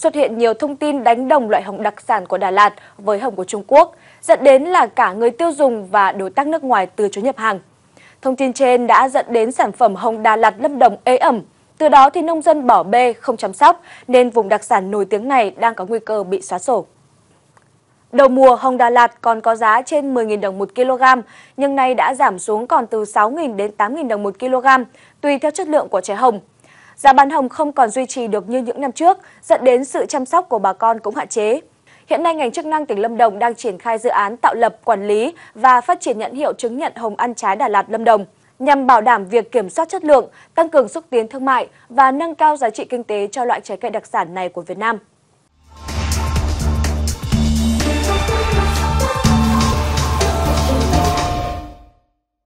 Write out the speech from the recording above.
xuất hiện nhiều thông tin đánh đồng loại hồng đặc sản của Đà Lạt với hồng của Trung Quốc, dẫn đến là cả người tiêu dùng và đối tác nước ngoài từ chối nhập hàng. Thông tin trên đã dẫn đến sản phẩm hồng Đà Lạt Lâm Đồng ế ẩm. Từ đó thì nông dân bỏ bê, không chăm sóc, nên vùng đặc sản nổi tiếng này đang có nguy cơ bị xóa sổ. Đầu mùa, hồng Đà Lạt còn có giá trên 10.000 đồng 1 kg, nhưng nay đã giảm xuống còn từ 6.000 đến 8.000 đồng 1 kg, tùy theo chất lượng của trái hồng. Giá bán hồng không còn duy trì được như những năm trước, dẫn đến sự chăm sóc của bà con cũng hạn chế. Hiện nay, ngành chức năng tỉnh Lâm Đồng đang triển khai dự án tạo lập, quản lý và phát triển nhãn hiệu chứng nhận hồng ăn trái Đà Lạt Lâm Đồng nhằm bảo đảm việc kiểm soát chất lượng, tăng cường xúc tiến thương mại và nâng cao giá trị kinh tế cho loại trái cây đặc sản này của Việt Nam.